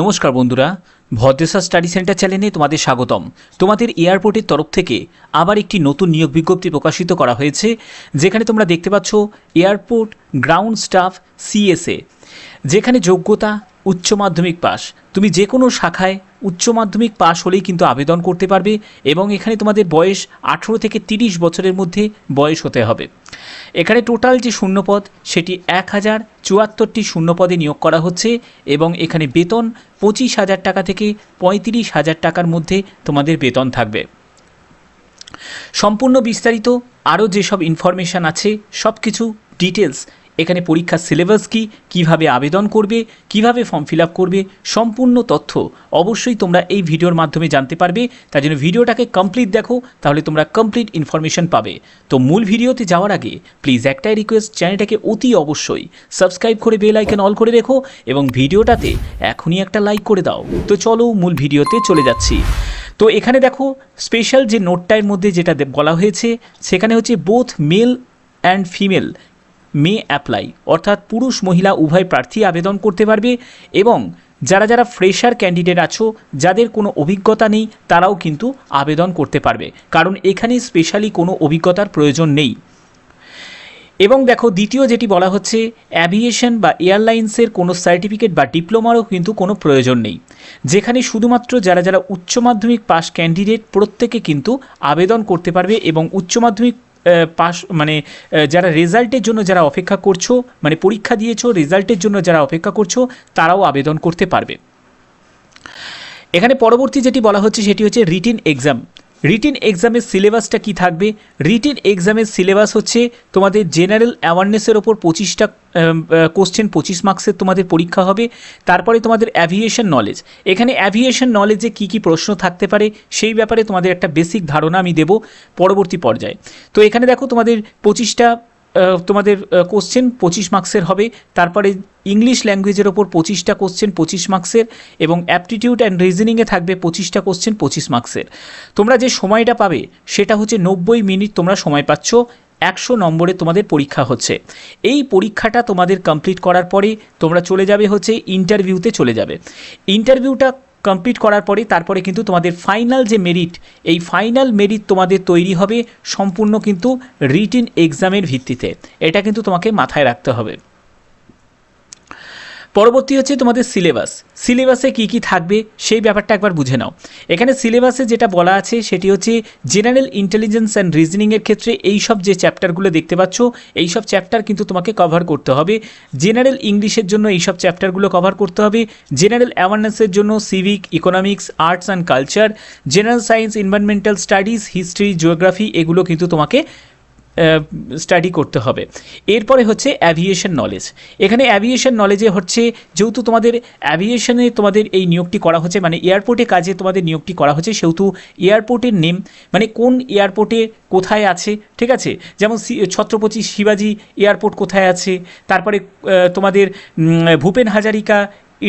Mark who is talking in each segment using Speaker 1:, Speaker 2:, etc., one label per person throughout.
Speaker 1: নমস্কার বন্ধুরা ভদ্রেশা study centre চ্যানেলে তোমাদের স্বাগতম তোমাদের এয়ারপোর্টের তরফ থেকে আবার একটি নতুন নিয়োগ বিজ্ঞপ্তি প্রকাশিত করা হয়েছে যেখানে তোমরা দেখতে পাচ্ছ এয়ারপোর্ট গ্রাউন্ড স্টাফ সিএসএ যেখানে যোগ্যতা উচ্চ মাধ্যমিক পাস তুমি যে কোনো শাখায় উচ্চ মাধ্যমিক পাস হলেই কিন্তু আবেদন করতে পারবে এবং এখানে তোমাদের বয়স আঠেরো থেকে ৩০ বছরের মধ্যে বয়স হতে হবে এখানে টোটাল যে শূন্যপদ সেটি এক হাজার চুয়াত্তরটি শূন্যপদে নিয়োগ করা হচ্ছে এবং এখানে বেতন পঁচিশ হাজার টাকা থেকে পঁয়ত্রিশ হাজার টাকার মধ্যে তোমাদের বেতন থাকবে সম্পূর্ণ বিস্তারিত আরও যেসব ইনফরমেশান আছে সব কিছু ডিটেলস এখানে পরীক্ষার সিলেবাস কি কিভাবে আবেদন করবে কিভাবে ফর্ম ফিল করবে সম্পূর্ণ তথ্য অবশ্যই তোমরা এই ভিডিওর মাধ্যমে জানতে পারবে তাই জন্য ভিডিওটাকে কমপ্লিট দেখো তাহলে তোমরা কমপ্লিট ইনফরমেশন পাবে তো মূল ভিডিওতে যাওয়ার আগে প্লিজ একটাই রিকোয়েস্ট চ্যানেলটাকে অতি অবশ্যই সাবস্ক্রাইব করে বেল আইকন অল করে রেখো এবং ভিডিওটাতে এখনই একটা লাইক করে দাও তো চলো মূল ভিডিওতে চলে যাচ্ছি তো এখানে দেখো স্পেশাল যে নোটটার মধ্যে যেটা বলা হয়েছে সেখানে হচ্ছে both male and female may apply অর্থাৎ পুরুষ মহিলা উভয় প্রার্থী আবেদন করতে পারবে এবং যারা যারা ফ্রেশার ক্যান্ডিডেট আছো যাদের কোনো অভিজ্ঞতা নেই তারাও কিন্তু আবেদন করতে পারবে কারণ এখানে স্পেশালি কোনো অভিজ্ঞতার প্রয়োজন নেই এবং দেখো দ্বিতীয় যেটি বলা হচ্ছে অ্যাভিয়েশন বা এয়ারলাইন্সের কোনো সার্টিফিকেট বা ডিপ্লোমারও কিন্তু কোনো প্রয়োজন নেই যেখানে শুধুমাত্র যারা যারা উচ্চ মাধ্যমিক পাস ক্যান্ডিডেট প্রত্যেকে কিন্তু আবেদন করতে পারবে এবং উচ্চ মাধ্যমিক পাস মানে যারা রেজাল্টের জন্য যারা অপেক্ষা করছো মানে পরীক্ষা দিয়েছো রেজাল্টের জন্য যারা অপেক্ষা করছো তারাও আবেদন করতে পারবে এখানে পরবর্তী যেটি বলা হচ্ছে সেটি হচ্ছে রিটিন এক্সাম রিটেন এক্সামের সিলেবাসটা কি থাকবে রিটেন এক্সামের সিলেবাস হচ্ছে তোমাদের জেনারেল অ্যাওয়ারনেসের ওপর পঁচিশটা কোশ্চেন পঁচিশ মার্কসের তোমাদের পরীক্ষা হবে তারপরে তোমাদের অ্যাভিয়েশন নলেজ এখানে অ্যাভিয়েশন নলেজে কি কি প্রশ্ন থাকতে পারে সেই ব্যাপারে তোমাদের একটা বেসিক ধারণা আমি দেব পরবর্তী পর্যায়ে তো এখানে দেখো তোমাদের পঁচিশটা তোমাদের কোশ্চেন পঁচিশ মার্কসের হবে তারপরে ইংলিশ ল্যাঙ্গুয়েজের ওপর পঁচিশটা কোশ্চেন পঁচিশ মার্কসের এবং অ্যাপটিটিউড অ্যান্ড রিজনিংয়ে থাকবে পঁচিশটা কোশ্চেন পঁচিশ মার্কসের তোমরা যে সময়টা পাবে সেটা হচ্ছে নব্বই মিনিট তোমরা সময় পাচ্ছ একশো নম্বরে তোমাদের পরীক্ষা হচ্ছে এই পরীক্ষাটা তোমাদের কমপ্লিট করার পরে তোমরা চলে যাবে হচ্ছে ইন্টারভিউতে চলে যাবে ইন্টারভিউটা কমপ্লিট করার পরে তারপরে কিন্তু তোমাদের ফাইনাল যে মেরিট এই ফাইনাল মেরিট তোমাদের তৈরি হবে সম্পূর্ণ কিন্তু রিটিন এক্সামের ভিত্তিতে এটা কিন্তু তোমাকে মাথায় রাখতে হবে পরবর্তী হচ্ছে তোমাদের সিলেবাস সিলেবাসে কি কি থাকবে সেই ব্যাপারটা একবার বুঝে নাও এখানে সিলেবাসে যেটা বলা আছে সেটি হচ্ছে জেনারেল ইন্টেলিজেন্স অ্যান্ড রিজনিংয়ের ক্ষেত্রে এই সব যে চ্যাপ্টারগুলো দেখতে পাচ্ছ এই সব চ্যাপ্টার কিন্তু তোমাকে কভার করতে হবে জেনারেল ইংলিশের জন্য এই সব চ্যাপ্টারগুলো কভার করতে হবে জেনারেল অ্যাওয়ারনেসের জন্য civic economics arts and culture general science environmental studies history geography এগুলো কিন্তু তোমাকে স্টাডি করতে হবে এরপরে হচ্ছে অ্যাভিয়েশন নলেজ এখানে অ্যাভিয়েশন নলেজে হচ্ছে যেহেতু তোমাদের অ্যাভিয়েশনে তোমাদের এই নিয়োগটি করা হচ্ছে মানে এয়ারপোর্টে কাজে তোমাদের নিয়োগটি করা হচ্ছে সেহেতু এয়ারপোর্টের নেম মানে কোন এয়ারপোর্টে কোথায় আছে ঠিক আছে যেমন ছত্রপতি শিবাজি এয়ারপোর্ট কোথায় আছে তারপরে তোমাদের ভূপেন হাজারিকা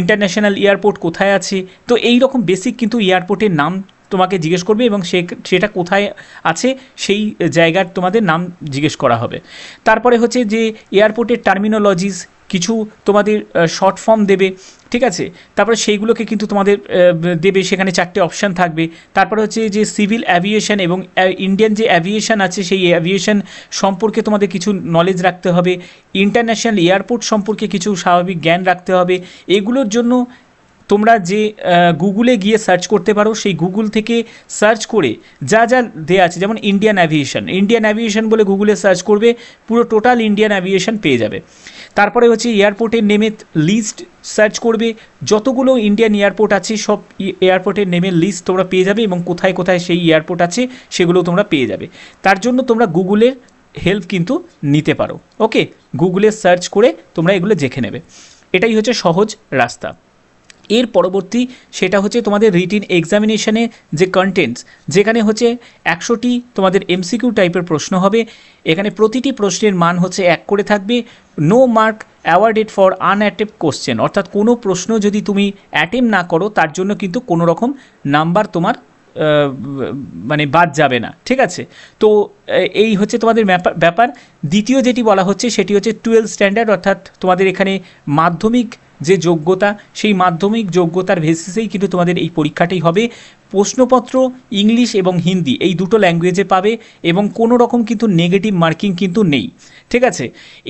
Speaker 1: ইন্টারন্যাশনাল এয়ারপোর্ট কোথায় আছে তো এই রকম বেসিক কিন্তু এয়ারপোর্টের নাম তোমাকে জিজ্ঞেস করবে এবং সে সেটা কোথায় আছে সেই জায়গার তোমাদের নাম জিজ্ঞেস করা হবে তারপরে হচ্ছে যে এয়ারপোর্টের টার্মিনোলজিস কিছু তোমাদের শর্ট ফর্ম দেবে ঠিক আছে তারপরে সেইগুলোকে কিন্তু তোমাদের দেবে সেখানে চারটে অপশান থাকবে তারপরে হচ্ছে যে সিভিল অ্যাভিয়েশন এবং ইন্ডিয়ান যে অ্যাভিয়েশন আছে সেই অ্যাভিয়েশন সম্পর্কে তোমাদের কিছু নলেজ রাখতে হবে ইন্টারন্যাশনাল এয়ারপোর্ট সম্পর্কে কিছু স্বাভাবিক জ্ঞান রাখতে হবে এগুলোর জন্য তোমরা যে গুগলে গিয়ে সার্চ করতে পারো সেই গুগল থেকে সার্চ করে যা যা দেওয়া আছে যেমন ইন্ডিয়ান অ্যাভিয়েশন ইন্ডিয়ান অ্যাভিয়েশন বলে গুগলে সার্চ করবে পুরো টোটাল ইন্ডিয়ান অ্যাভিয়েশন পেয়ে যাবে তারপরে হচ্ছে এয়ারপোর্টের নেমে লিস্ট সার্চ করবে যতগুলো ইন্ডিয়ান এয়ারপোর্ট আছে সব এয়ারপোর্টের নেমের লিস্ট তোমরা পেয়ে যাবে এবং কোথায় কোথায় সেই এয়ারপোর্ট আছে সেগুলো তোমরা পেয়ে যাবে তার জন্য তোমরা গুগলের হেল্প কিন্তু নিতে পারো ওকে গুগলে সার্চ করে তোমরা এগুলো দেখে নেবে এটাই হচ্ছে সহজ রাস্তা এর পরবর্তী সেটা হচ্ছে তোমাদের রিটিন এক্সামিনেশানে যে কন্টেন্টস যেখানে হচ্ছে একশোটি তোমাদের এমসিকিউ টাইপের প্রশ্ন হবে এখানে প্রতিটি প্রশ্নের মান হচ্ছে এক করে থাকবে no mark awarded for unattempted question অর্থাৎ কোনো প্রশ্ন যদি তুমি অ্যাটেম্প না করো তার জন্য কিন্তু কোনো রকম নাম্বার তোমার মানে বাদ যাবে না ঠিক আছে তো এই হচ্ছে তোমাদের ব্যাপার দ্বিতীয় যেটি বলা হচ্ছে সেটি হচ্ছে টুয়েলভ স্ট্যান্ডার্ড অর্থাৎ তোমাদের এখানে মাধ্যমিক যে যোগ্যতা সেই মাধ্যমিক যোগ্যতার ভেসেসেই কিন্তু তোমাদের এই পরীক্ষাটাই হবে প্রশ্নপত্র ইংলিশ এবং হিন্দি এই দুটো ল্যাঙ্গুয়েজে পাবে এবং কোনো রকম কিন্তু নেগেটিভ মার্কিং কিন্তু নেই ঠিক আছে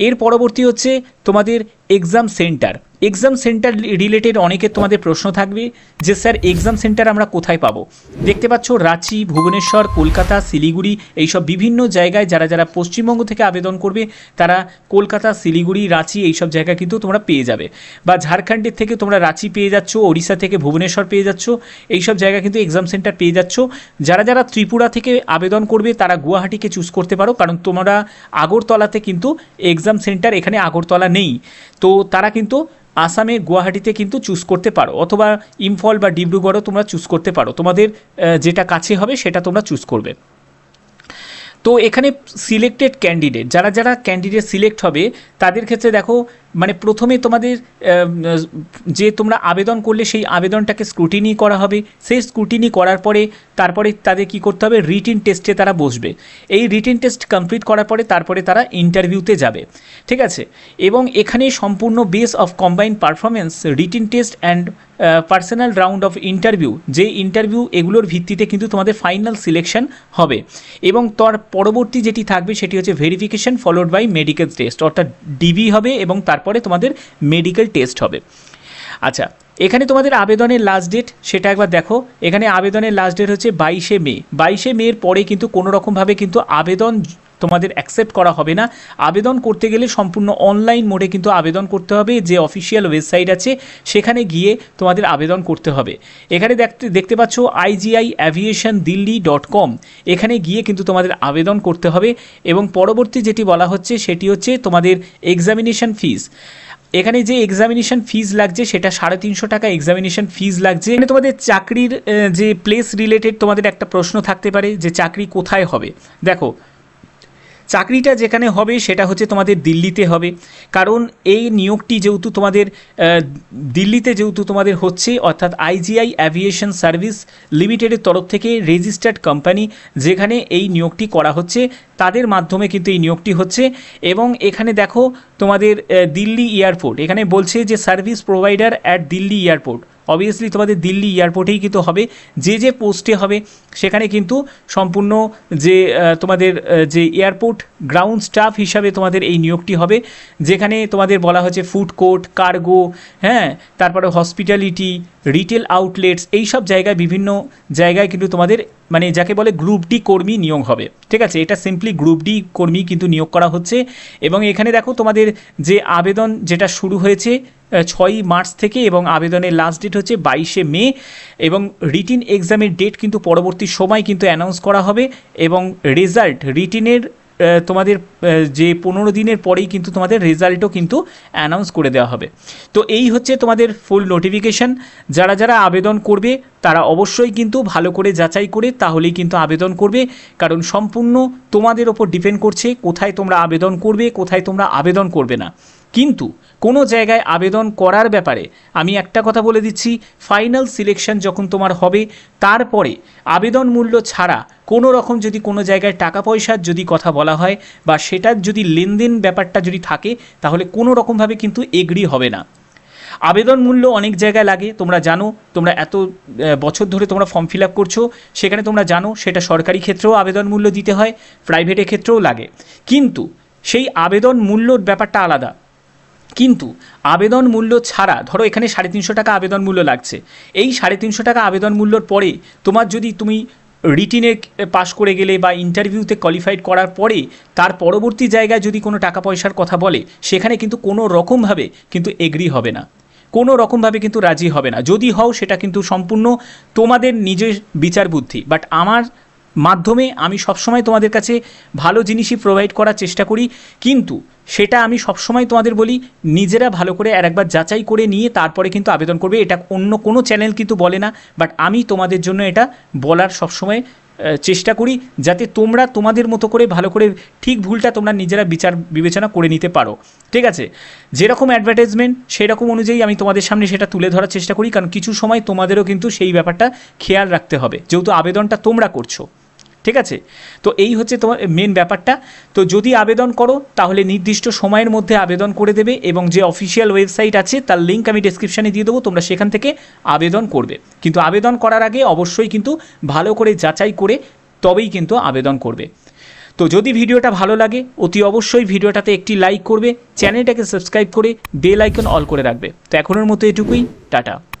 Speaker 1: এর পরবর্তী হচ্ছে তোমাদের exam centre exam centre related অনেকের তোমাদের প্রশ্ন থাকবে যে স্যার এক্সাম সেন্টার আমরা কোথায় পাবো দেখতে পাচ্ছ রাঁচি ভুবনেশ্বর কলকাতা শিলিগুড়ি এইসব বিভিন্ন জায়গায় যারা যারা পশ্চিমবঙ্গ থেকে আবেদন করবে তারা কলকাতা শিলিগুড়ি রাঁচি এইসব জায়গা কিন্তু তোমরা পেয়ে যাবে বা ঝাড়খণ্ডের থেকে তোমরা রাঁচি পেয়ে যাচ্ছ ওড়িশা থেকে ভুবনেশ্বর পেয়ে যাচ্ছ এইসব জায়গা কিন্তু এক্সাম সেন্টার পেয়ে যাচ্ছ যারা যারা ত্রিপুরা থেকে আবেদন করবে তারা গুয়াহাটিকে চুজ করতে পারো কারণ তোমরা আগরতলাতে কিন্তু এক্সাম সেন্টার এখানে আগরতলা নেই তো তারা কিন্তু আসামে গুয়াহাটিতে কিন্তু চুজ করতে পারো অথবা ইম্ফল বা ডিব্রুগড়ও তোমরা চুজ করতে পারো তোমাদের যেটা কাছে হবে সেটা তোমরা চুজ করবে তো এখানে সিলেক্টেড ক্যান্ডিডেট যারা যারা ক্যান্ডিডেট সিলেক্ট হবে তাদের ক্ষেত্রে দেখো মানে প্রথমে তোমাদের যে তোমরা আবেদন করলে সেই আবেদনটাকে স্ক্রুটিনি করা হবে সেই স্ক্রুটিনি করার পরে তারপরে তাদের কি করতে হবে রিটিন টেস্টে তারা বসবে এই রিটিন টেস্ট কমপ্লিট করার পরে তারপরে তারা ইন্টারভিউতে যাবে ঠিক আছে এবং এখানে সম্পূর্ণ base of combined performance written test and personal round of interview যে ইন্টারভিউ এগুলোর ভিত্তিতে কিন্তু তোমাদের ফাইনাল সিলেকশন হবে এবং তার পরবর্তী যেটি থাকবে সেটি হচ্ছে verification followed by medical test অর্থাৎ ডিবি হবে এবং তার তারপরে তোমাদের মেডিকেল টেস্ট হবে আচ্ছা এখানে তোমাদের আবেদনের লাস্ট ডেট সেটা একবার দেখো এখানে আবেদনের লাস্ট ডেট হচ্ছে বাইশে মে বাইশে মের পরে কিন্তু কোনো রকমভাবে কিন্তু আবেদন তোমাদের অ্যাকসেপ্ট করা হবে না আবেদন করতে গেলে সম্পূর্ণ অনলাইন মোডে কিন্তু আবেদন করতে হবে যে অফিসিয়াল ওয়েবসাইট আছে সেখানে গিয়ে তোমাদের আবেদন করতে হবে এখানে দেখতে দেখতে পাচ্ছ IGI aviation Delhi dot com এখানে গিয়ে কিন্তু তোমাদের আবেদন করতে হবে এবং পরবর্তী যেটি বলা হচ্ছে সেটি হচ্ছে তোমাদের এক্সামিনেশন ফিস এখানে যে এক্সামিনেশন ফিজ লাগছে সেটা সাড়ে তিনশো টাকা এক্সামিনেশন ফিজ লাগছে এখানে তোমাদের চাকরির যে প্লেস রিলেটেড তোমাদের একটা প্রশ্ন থাকতে পারে যে চাকরি কোথায় হবে দেখো চাকরিটা যেখানে হবে সেটা হচ্ছে তোমাদের দিল্লিতে হবে কারণ এই নিয়োগটি যেহেতু তোমাদের দিল্লিতে যেহেতু তোমাদের হচ্ছে অর্থাৎ আইজিআই অ্যাভিয়েশন সার্ভিস লিমিটেডের তরফ থেকে রেজিস্টার্ড কোম্পানি যেখানে এই নিয়োগটি করা হচ্ছে তাদের মাধ্যমে কিন্তু এই নিয়োগটি হচ্ছে এবং এখানে দেখো তোমাদের দিল্লি এয়ারপোর্ট এখানে বলছে যে service provider at Delhi airport obviously তোমাদের দিল্লি এয়ারপোর্টেই কিন্তু হবে যে যে পোস্টে হবে সেখানে কিন্তু সম্পূর্ণ যে তোমাদের যে এয়ারপোর্ট গ্রাউন্ড স্টাফ হিসাবে তোমাদের এই নিয়োগটি হবে যেখানে তোমাদের বলা হচ্ছে ফুড কোর্ট কার্গো হ্যাঁ তারপরে হসপিটালিটি রিটেল আউটলেটস এই সব জায়গায় বিভিন্ন জায়গায় কিন্তু তোমাদের মানে যাকে বলে গ্রুপ ডি কর্মী নিয়োগ হবে ঠিক আছে এটা সিম্পলি গ্রুপ ডি কর্মী কিন্তু নিয়োগ করা হচ্ছে এবং এখানে দেখো তোমাদের যে আবেদন যেটা শুরু হয়েছে ছয়ই মার্চ থেকে এবং আবেদনের লাস্ট ডেট হচ্ছে বাইশে মে এবং রিটিন এক্সামের ডেট কিন্তু পরবর্তী সময় কিন্তু অ্যানাউন্স করা হবে এবং রেজাল্ট রিটিনের তোমাদের যে পনেরো দিনের পরেই কিন্তু তোমাদের রেজাল্টও কিন্তু অ্যানাউন্স করে দেওয়া হবে তো এই হচ্ছে তোমাদের ফুল নোটিফিকেশান যারা যারা আবেদন করবে তারা অবশ্যই কিন্তু ভালো করে যাচাই করে তাহলেই কিন্তু আবেদন করবে কারণ সম্পূর্ণ তোমাদের ওপর ডিপেন্ড করছে কোথায় তোমরা আবেদন করবে কোথায় তোমরা আবেদন করবে না কিন্তু কোনো জায়গায় আবেদন করার ব্যাপারে আমি একটা কথা বলে দিচ্ছি ফাইনাল সিলেকশন যখন তোমার হবে তারপরে আবেদন মূল্য ছাড়া কোনো রকম যদি কোনো জায়গায় টাকা পয়সার যদি কথা বলা হয় বা সেটার যদি লেনদেন ব্যাপারটা যদি থাকে তাহলে কোনো রকমভাবে কিন্তু এগ্রি হবে না আবেদন মূল্য অনেক জায়গায় লাগে তোমরা জানো তোমরা এত বছর ধরে তোমরা ফর্ম ফিল আপ করছো সেখানে তোমরা জানো সেটা সরকারি ক্ষেত্রেও আবেদন মূল্য দিতে হয় প্রাইভেটের ক্ষেত্রেও লাগে কিন্তু সেই আবেদন মূল্যর ব্যাপারটা আলাদা কিন্তু আবেদন মূল্য ছাড়া ধরো এখানে সাড়ে তিনশো টাকা আবেদন মূল্য লাগছে এই সাড়ে তিনশো টাকা আবেদন মূল্যর পরে তোমার যদি তুমি রিটিনে পাশ করে গেলে বা ইন্টারভিউতে কোয়ালিফাইড করার পরে তার পরবর্তী জায়গায় যদি কোনো টাকা পয়সার কথা বলে সেখানে কিন্তু কোনো রকমভাবে কিন্তু এগ্রি হবে না কোনো রকমভাবে কিন্তু রাজি হবে না যদি হও সেটা কিন্তু সম্পূর্ণ তোমাদের নিজের বিচার বুদ্ধি বাট আমার মাধ্যমে আমি সবসময় তোমাদের কাছে ভালো জিনিসই প্রোভাইড করার চেষ্টা করি কিন্তু সেটা আমি সবসময় তোমাদের বলি নিজেরা ভালো করে আর একবার যাচাই করে নিয়ে তারপরে কিন্তু আবেদন করবে এটা অন্য কোনো চ্যানেল কিন্তু বলে না বাট আমি তোমাদের জন্য এটা বলার সবসময় চেষ্টা করি যাতে তোমরা তোমাদের মতো করে ভালো করে ঠিক ভুলটা তোমরা নিজেরা বিচার বিবেচনা করে নিতে পারো ঠিক আছে যেরকম অ্যাডভার্টাইজমেন্ট সেরকম অনুযায়ী আমি তোমাদের সামনে সেটা তুলে ধরার চেষ্টা করি কারণ কিছু সময় তোমাদেরও কিন্তু সেই ব্যাপারটা খেয়াল রাখতে হবে যেহেতু আবেদনটা তোমরা করছো ঠিক আছে তো এই হচ্ছে তোমার মেন ব্যাপারটা তো যদি আবেদন করো তাহলে নির্দিষ্ট সময়ের মধ্যে আবেদন করে দেবে এবং যে অফিসিয়াল ওয়েবসাইট আছে তার লিঙ্ক আমি ডিসক্রিপশানে দিয়ে দেবো তোমরা সেখান থেকে আবেদন করবে কিন্তু আবেদন করার আগে অবশ্যই কিন্তু ভালো করে যাচাই করে তবেই কিন্তু আবেদন করবে তো যদি ভিডিওটা ভালো লাগে অতি অবশ্যই ভিডিওটাতে একটি লাইক করবে চ্যানেলটাকে সাবস্ক্রাইব করে বেল আইকন অল করে রাখবে তো এখনের মতো এটুকুই টাটা